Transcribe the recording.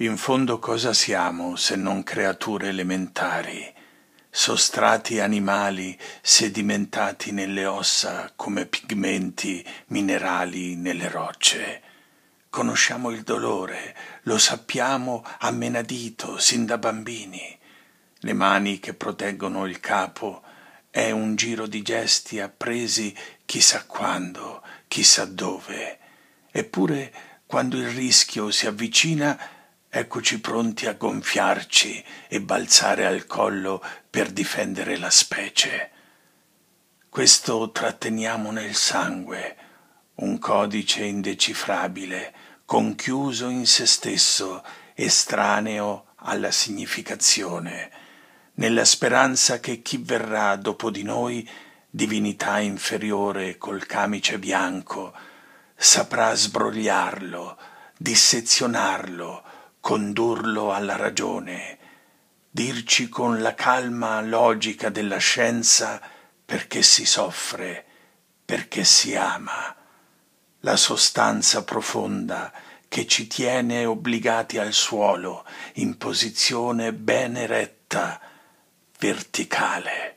In fondo cosa siamo se non creature elementari, sostrati animali sedimentati nelle ossa come pigmenti minerali nelle rocce? Conosciamo il dolore, lo sappiamo a menadito sin da bambini. Le mani che proteggono il capo è un giro di gesti appresi chissà quando, chissà dove. Eppure, quando il rischio si avvicina, eccoci pronti a gonfiarci e balzare al collo per difendere la specie. Questo tratteniamo nel sangue, un codice indecifrabile, conchiuso in se stesso, estraneo alla significazione, nella speranza che chi verrà dopo di noi, divinità inferiore col camice bianco, saprà sbrogliarlo, dissezionarlo, condurlo alla ragione, dirci con la calma logica della scienza perché si soffre, perché si ama, la sostanza profonda che ci tiene obbligati al suolo in posizione ben eretta, verticale.